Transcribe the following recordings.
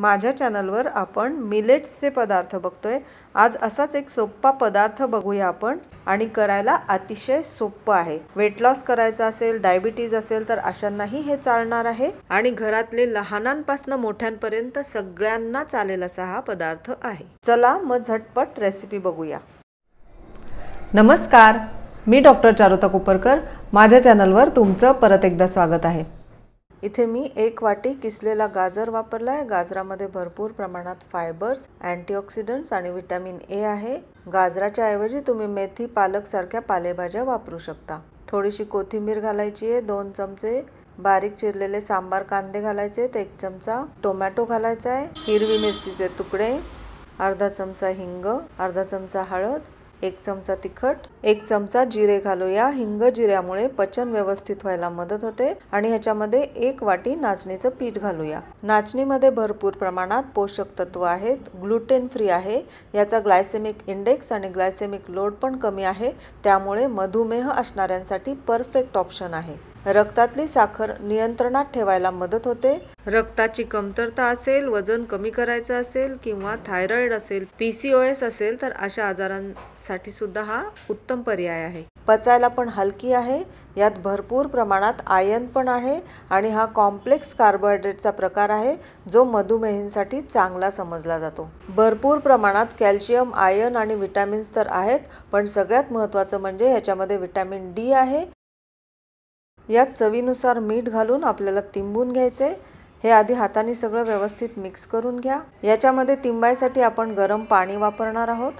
माझ्या चॅनलवर आपण मिलेट्सचे पदार्थ बघतोय आज असाच एक सोप्पा पदार्थ बघूया आपण आणि करायला अतिशय सोप्प आहे वेट लॉस करायचा असेल डायबिटीज असेल तर अशांनाही हे चालणार आहे आणि घरातले लहानांपासून मोठ्यांपर्यंत सगळ्यांना चालेल असा हा पदार्थ आहे चला मग झटपट रेसिपी बघूया नमस्कार मी डॉक्टर चारुता कुपरकर माझ्या चॅनलवर तुमचं परत एकदा स्वागत आहे इथे मी एक वाटी किसलेला गाजर वापरला आहे गाजरामध्ये भरपूर प्रमाणात फायबर्स अँटीऑक्सिडंट्स आणि व्हिटॅमिन ए आहे गाजराच्या ऐवजी तुम्ही मेथी पालक सारख्या पालेभाज्या वापरू शकता थोडीशी कोथिंबीर घालायची आहे दोन चमचे बारीक चिरलेले सांबार कांदे घालायचे आहेत एक चमचा टोमॅटो घालायचा आहे हिरवी मिरचीचे तुकडे अर्धा चमचा हिंग अर्धा चमचा हळद एक चमचा तिखट एक चमचा जिरे घालूया हिंग जिऱ्यामुळे पचन व्यवस्थित व्हायला मदत होते आणि ह्याच्यामध्ये एक वाटी नाचणीचं पीठ घालूया नाचणीमध्ये भरपूर प्रमाणात पोषक तत्व आहेत ग्लुटेन फ्री आहे याचा ग्लायसेमिक इंडेक्स आणि ग्लायसेमिक लोड पण कमी आहे त्यामुळे मधुमेह असणाऱ्यांसाठी परफेक्ट ऑप्शन आहे रक्तातली साखर नियंत्रणात ठेवायला मदत होते रक्ताची कमतरता असेल वजन कमी करायचं असेल किंवा थायरॉइड असेल पी एस असेल तर अशा आजारांसाठी सुद्धा हा उत्तम पर्याय आहे पचायला पण हलकी आहे यात भरपूर प्रमाणात आयन पण आहे आणि हा कॉम्प्लेक्स कार्बोहायड्रेटचा प्रकार आहे जो मधुमेहींसाठी चांगला समजला जातो भरपूर प्रमाणात कॅल्शियम आयन आणि विटॅमिन्स तर आहेत पण सगळ्यात महत्त्वाचं म्हणजे ह्याच्यामध्ये विटॅमिन डी आहे यात चवीनुसार मीठ घालून आपल्याला तिंबून घ्यायचे हे आधी हाताने सगळं व्यवस्थित मिक्स करून घ्या याच्यामध्ये तिंबायसाठी आपण गरम पाणी वापरणार आहोत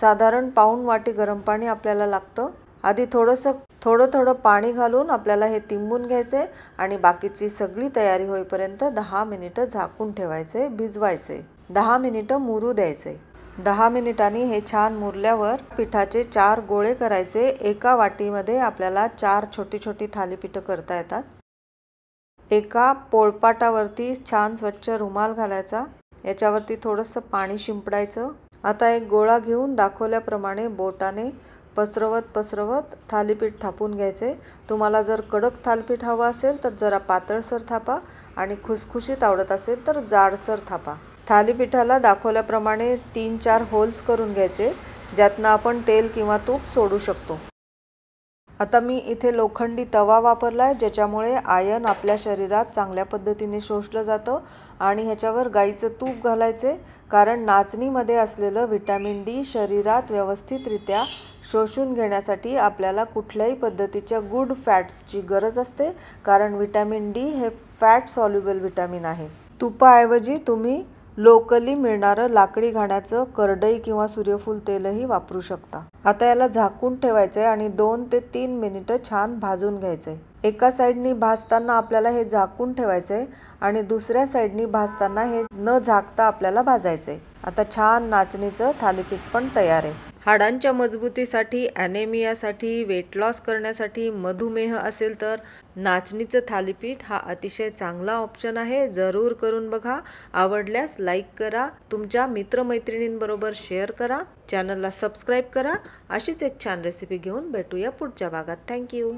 साधारण पाऊण वाटी गरम पाणी आपल्याला लागतं आधी थोडंसं थोडं थोडं पाणी घालून आपल्याला हे तिंबून घ्यायचे आणि बाकीची सगळी तयारी होईपर्यंत दहा मिनिटं झाकून ठेवायचे भिजवायचे दहा मिनिटं मुरू द्यायचे दहा मिनिटांनी हे छान मुरल्यावर पिठाचे चार गोळे करायचे एका वाटीमध्ये आपल्याला चार छोटी छोटी थालीपीठं करता येतात एका पोळपाटावरती छान स्वच्छ रुमाल घालायचा याच्यावरती थोडंसं पाणी शिंपडायचं आता एक गोळा घेऊन दाखवल्याप्रमाणे बोटाने पसरवत पसरवत थालीपीठ थापून घ्यायचे तुम्हाला जर कडक थालीपीठ हवं असेल तर जरा पातळसर थापा आणि खुसखुशीत आवडत असेल तर जाडसर थापा थालीपीठाला दाखवल्याप्रमाणे तीन चार होल्स करून घ्यायचे ज्यातनं आपण तेल किंवा तूप सोडू शकतो आता मी इथे लोखंडी तवा वापरला आहे ज्याच्यामुळे आयन आपल्या शरीरात चांगल्या पद्धतीने शोषलं जातं आणि ह्याच्यावर गाईचं तूप घालायचे कारण नाचणीमध्ये असलेलं व्हिटॅमिन डी शरीरात व्यवस्थितरित्या शोषून घेण्यासाठी आपल्याला कुठल्याही पद्धतीच्या गुड फॅट्सची गरज असते कारण व्हिटॅमिन डी हे फॅट सॉल्युबल व्हिटॅमिन आहे तुपाऐवजी तुम्ही लोकली मिळणारं लाकडी घाण्याचं करडई किंवा सूर्यफूल तेलही वापरू शकता आता याला झाकून ठेवायचं आहे आणि दोन ते तीन मिनिटं छान भाजून घ्यायचं आहे एका साईडनी भाजताना आपल्याला हे झाकून ठेवायचं आहे आणि दुसऱ्या साईडनी भाजताना हे न झाकता आपल्याला भाजायचं आहे आता छान नाचणीचं थालीपीठ पण तयार आहे हाडांच्या मजबूतीसाठी ॲनेमियासाठी वेट लॉस करण्यासाठी मधुमेह असेल तर नाचणीचं थालीपीठ हा अतिशय चांगला ऑप्शन आहे जरूर करून बघा आवडल्यास लाईक करा तुमच्या मित्रमैत्रिणींबरोबर शेअर करा चॅनलला सबस्क्राईब करा अशीच एक छान रेसिपी घेऊन भेटूया पुढच्या भागात थँक्यू